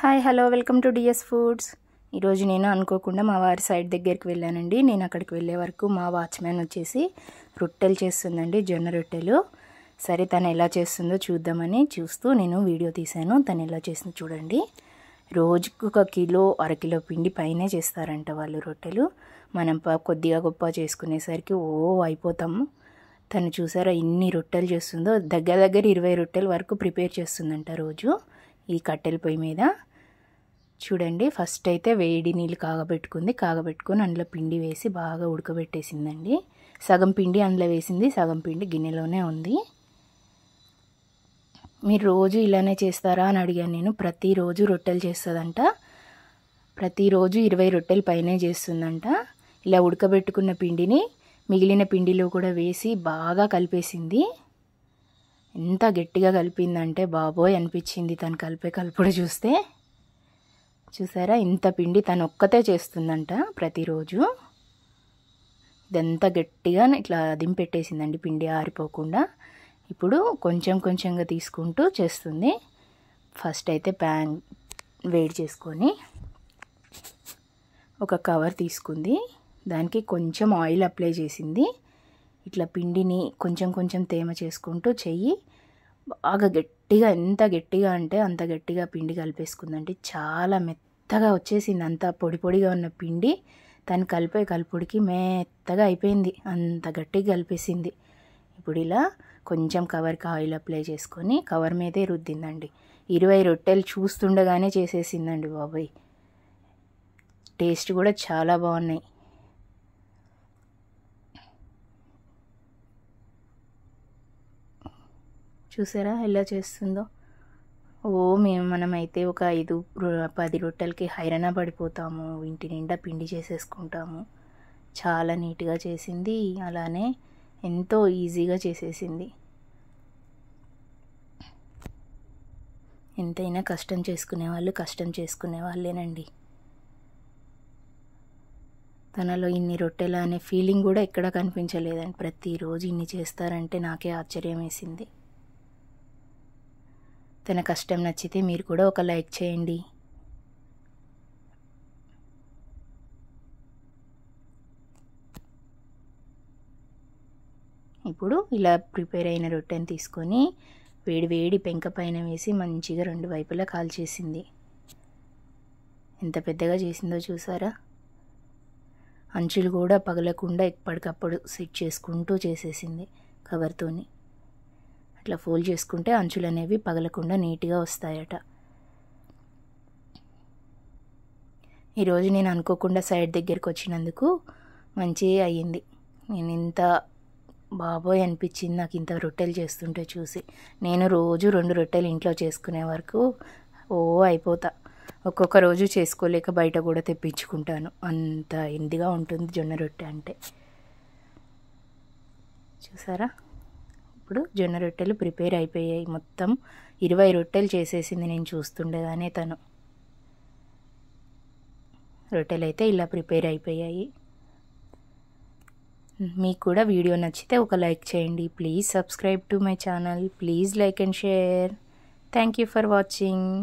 hi hello welcome to DS foods ఈరోజు నేను అనుకోకుండా మా వారి సైడ్ దగ్గరికి వెళ్ళానండి నేను అక్కడికి వెళ్ళే వరకు మా వాచ్మెన్ వచ్చేసి రొట్టెలు చేస్తుందండి జొన్న రొట్టెలు సరే తను ఎలా చేస్తుందో చూద్దామని చూస్తూ నేను వీడియో తీశాను తను ఎలా చేసింది చూడండి రోజుకు ఒక కిలో అరకిలో పిండి పైనే చేస్తారంట వాళ్ళు రొట్టెలు మనం కొద్దిగా గొప్ప చేసుకునేసరికి ఓ అయిపోతాము తను చూసారా ఇన్ని రొట్టెలు చేస్తుందో దగ్గర దగ్గర ఇరవై రొట్టెల వరకు ప్రిపేర్ చేస్తుందంట రోజు ఈ కట్టెల పొయ్యి మీద చూడండి ఫస్ట్ అయితే వేడి నీళ్ళు కాగబెట్టుకుంది కాగబెట్టుకొని అందులో పిండి వేసి బాగా ఉడకబెట్టేసిందండి సగం పిండి అందులో వేసింది సగం పిండి గిన్నెలోనే ఉంది మీరు రోజు ఇలానే చేస్తారా అని అడిగాను నేను ప్రతిరోజు రొట్టెలు చేస్తుందంట ప్రతిరోజు ఇరవై రొట్టెలు పైనే చేస్తుందంట ఇలా ఉడకబెట్టుకున్న పిండిని మిగిలిన పిండిలో కూడా వేసి బాగా కలిపేసింది ఎంత గట్టిగా కలిపిందంటే బాబోయ్ అనిపించింది తను కలిపే కలుపుడు చూస్తే చూసారా ఇంత పిండి తను ఒక్కతే చేస్తుందంట ప్రతిరోజు ఇదంతా గట్టిగా ఇట్లా దింపెట్టేసిందండి పిండి ఆరిపోకుండా ఇప్పుడు కొంచెం కొంచెంగా తీసుకుంటూ చేస్తుంది ఫస్ట్ అయితే ప్యాన్ వేడి చేసుకొని ఒక కవర్ తీసుకుంది దానికి కొంచెం ఆయిల్ అప్లై చేసింది ఇట్లా పిండిని కొంచెం కొంచెం తేమ చేసుకుంటూ చెయ్యి బాగా గట్టిగా ఎంత గట్టిగా అంటే అంత గట్టిగా పిండి కలిపేసుకుందంటే చాలా మెత్తగా వచ్చేసింది అంత పొడి పొడిగా ఉన్న పిండి తను కలిపే కలుపుడికి మెత్తగా అయిపోయింది అంత గట్టిగా కలిపేసింది ఇప్పుడు ఇలా కొంచెం కవర్కి ఆయిల్ అప్లై చేసుకొని కవర్ మీదే రుద్దిందండి ఇరవై రొట్టెలు చూస్తుండగానే చేసేసిందండి బాబాయ్ టేస్ట్ కూడా చాలా బాగున్నాయి చూసారా ఎలా చేస్తుందో ఓ మేము మనమైతే ఒక ఐదు పది రొట్టెలకి హైరాణ పడిపోతాము ఇంటి నిండా పిండి చేసేసుకుంటాము చాలా నీట్గా చేసింది అలానే ఎంతో ఈజీగా చేసేసింది ఎంతైనా కష్టం చేసుకునే వాళ్ళు కష్టం చేసుకునే వాళ్ళేనండి తనలో ఇన్ని రొట్టెలు అనే ఫీలింగ్ కూడా ఎక్కడా కనిపించలేదండి ప్రతిరోజు ఇన్ని చేస్తారంటే నాకే ఆశ్చర్యం వేసింది తన కష్టం నచ్చితే మీరు కూడా ఒక లైక్ చేయండి ఇప్పుడు ఇలా ప్రిపేర్ అయిన రొట్టెని తీసుకొని వేడి వేడి పెంక పైన వేసి మంచిగా రెండు వైపులా కాల్చేసింది ఎంత పెద్దగా చేసిందో చూసారా అంచులు కూడా పగలకుండా ఎప్పటికప్పుడు సెట్ చేసుకుంటూ చేసేసింది కవర్తోని ఇట్లా ఫోల్డ్ చేసుకుంటే అంచులు అనేవి పగలకుండా నీట్గా వస్తాయట ఈరోజు నేను అనుకోకుండా సైడ్ దగ్గరికి వచ్చినందుకు మంచి అయ్యింది నేను ఇంత బాబోయ్ అనిపించింది నాకు ఇంత రొట్టెలు చేస్తుంటే చూసి నేను రోజు రెండు రొట్టెలు ఇంట్లో చేసుకునే వరకు ఓ అయిపోతా ఒక్కొక్క రోజు చేసుకోలేక బయట కూడా తెప్పించుకుంటాను అంత ఇందిగా ఉంటుంది జొన్న రొట్టె అంటే చూసారా ఇప్పుడు జొన్న రొట్టెలు ప్రిపేర్ అయిపోయాయి మొత్తం ఇరవై రొట్టెలు చేసేసింది నేను చూస్తుండగానే తను రొట్టెలు అయితే ఇలా ప్రిపేర్ అయిపోయాయి మీకు కూడా వీడియో నచ్చితే ఒక లైక్ చేయండి please subscribe to my channel please like and share thank you for watching